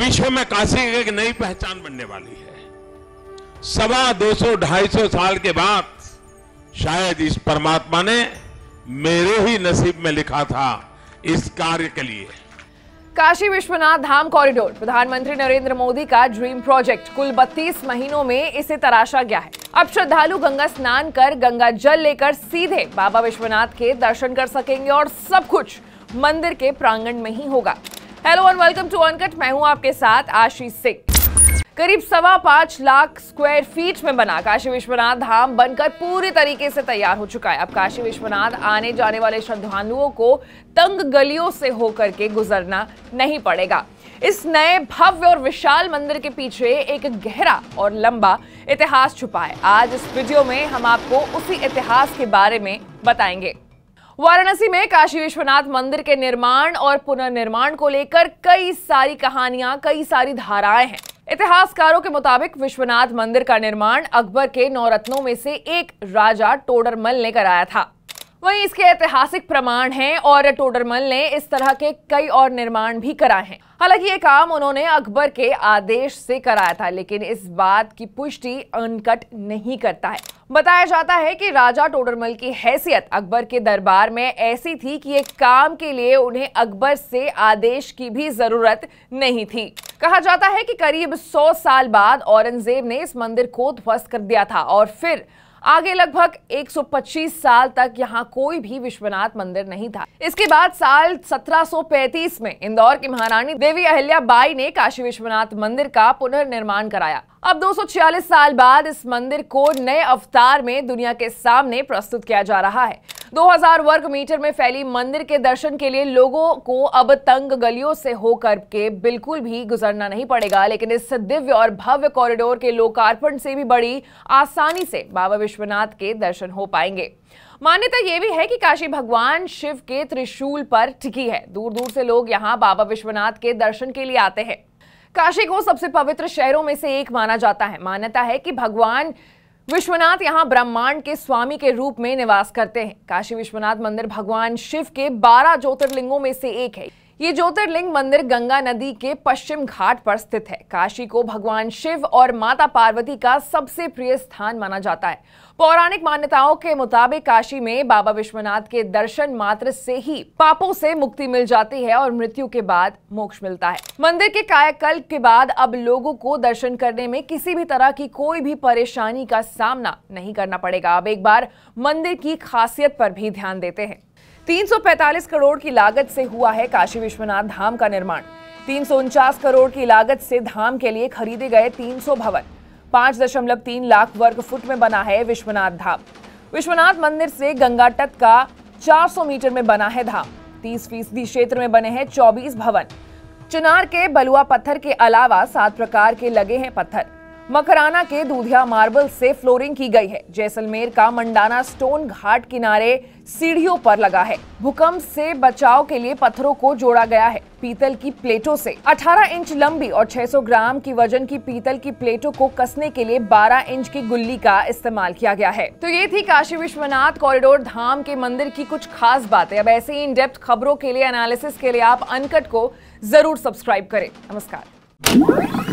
विश्व में काशी एक नई पहचान बनने वाली है सवा दो सौ ढाई सौ साल के बाद शायद इस परमात्मा ने मेरे ही नसीब में लिखा था इस कार्य के लिए काशी विश्वनाथ धाम कॉरिडोर प्रधानमंत्री नरेंद्र मोदी का ड्रीम प्रोजेक्ट कुल 32 महीनों में इसे तराशा गया है अब श्रद्धालु गंगा स्नान कर गंगा जल लेकर सीधे बाबा विश्वनाथ के दर्शन कर सकेंगे और सब कुछ मंदिर के प्रांगण में ही होगा hello and welcome to Uncut मैं हूं आपके साथ आशीष सिंह करीब सवा पांच लाख स्क्वायर फीट में बना काशी विश्वनाथ धाम बनकर पूरी तरीके से तैयार हो चुका है अब काशी विश्वनाथ आने जाने वाले श्रद्धालुओं को तंग गलियों से होकर के गुजरना नहीं पड़ेगा इस नए भव्य और विशाल मंदिर के पीछे एक गहरा और लंबा इतिहास छुपा है आज इस वीडियो में हम आपको उसी इतिहास के बारे में बताएंगे वाराणसी में काशी विश्वनाथ मंदिर के निर्माण और पुनर्निर्माण को लेकर कई सारी कहानियां कई सारी धाराएं हैं इतिहासकारों के मुताबिक विश्वनाथ मंदिर का निर्माण अकबर के नौ रत्नों में से एक राजा टोडरमल ने कराया था वहीं इसके ऐतिहासिक प्रमाण हैं और टोडरमल ने इस तरह के कई और निर्माण भी कराए हैं हालांकि ये काम उन्होंने अकबर के आदेश से कराया था लेकिन इस बात की पुष्टि अनकट नहीं करता है बताया जाता है कि राजा टोडरमल की हैसियत अकबर के दरबार में ऐसी थी कि एक काम के लिए उन्हें अकबर से आदेश की भी जरूरत नहीं थी कहा जाता है कि करीब 100 साल बाद औरंगजेब ने इस मंदिर को ध्वस्त कर दिया था और फिर आगे लगभग 125 साल तक यहाँ कोई भी विश्वनाथ मंदिर नहीं था इसके बाद साल 1735 में इंदौर की महारानी देवी अहिल्या बाई ने काशी विश्वनाथ मंदिर का पुनर्निर्माण कराया अब 246 साल बाद इस मंदिर को नए अवतार में दुनिया के सामने प्रस्तुत किया जा रहा है 2000 वर्ग मीटर में फैली मंदिर के दर्शन के लिए लोगों को अब तंग गलियों से होकर के बिल्कुल भी गुजरना नहीं पड़ेगा लेकिन इस दिव्य और भव्य कॉरिडोर के लोकार्पण से भी बड़ी आसानी से बाबा विश्वनाथ के दर्शन हो पाएंगे मान्यता ये भी है कि काशी भगवान शिव के त्रिशूल पर टिकी है दूर दूर से लोग यहाँ बाबा विश्वनाथ के दर्शन के लिए आते हैं काशी को सबसे पवित्र शहरों में से एक माना जाता है मान्यता है कि भगवान विश्वनाथ यहाँ ब्रह्मांड के स्वामी के रूप में निवास करते हैं काशी विश्वनाथ मंदिर भगवान शिव के बारह ज्योतिर्लिंगों में से एक है ये ज्योतिर्लिंग मंदिर गंगा नदी के पश्चिम घाट पर स्थित है काशी को भगवान शिव और माता पार्वती का सबसे प्रिय स्थान माना जाता है पौराणिक मान्यताओं के मुताबिक काशी में बाबा विश्वनाथ के दर्शन मात्र से ही पापों से मुक्ति मिल जाती है और मृत्यु के बाद मोक्ष मिलता है मंदिर के कायाकल्प के बाद अब लोगों को दर्शन करने में किसी भी तरह की कोई भी परेशानी का सामना नहीं करना पड़ेगा अब एक बार मंदिर की खासियत पर भी ध्यान देते हैं 345 करोड़ की लागत से हुआ है काशी विश्वनाथ धाम का निर्माण तीन करोड़ की लागत से धाम के लिए खरीदे गए 300 भवन 5.3 लाख वर्ग फुट में बना है विश्वनाथ धाम विश्वनाथ मंदिर से गंगा तट का 400 मीटर में बना है धाम 30 फीसदी क्षेत्र में बने हैं 24 भवन चिनार के बलुआ पत्थर के अलावा सात प्रकार के लगे हैं पत्थर मकराना के दूधिया मार्बल से फ्लोरिंग की गई है जैसलमेर का मंडाना स्टोन घाट किनारे सीढ़ियों पर लगा है भूकंप से बचाव के लिए पत्थरों को जोड़ा गया है पीतल की प्लेटों से 18 इंच लंबी और 600 ग्राम की वजन की पीतल की प्लेटों को कसने के लिए 12 इंच की गुल्ली का इस्तेमाल किया गया है तो ये थी काशी विश्वनाथ कॉरिडोर धाम के मंदिर की कुछ खास बातें अब ऐसे ही इन डेप्थ खबरों के लिए एनालिसिस के लिए आप अनकट को जरूर सब्सक्राइब करें नमस्कार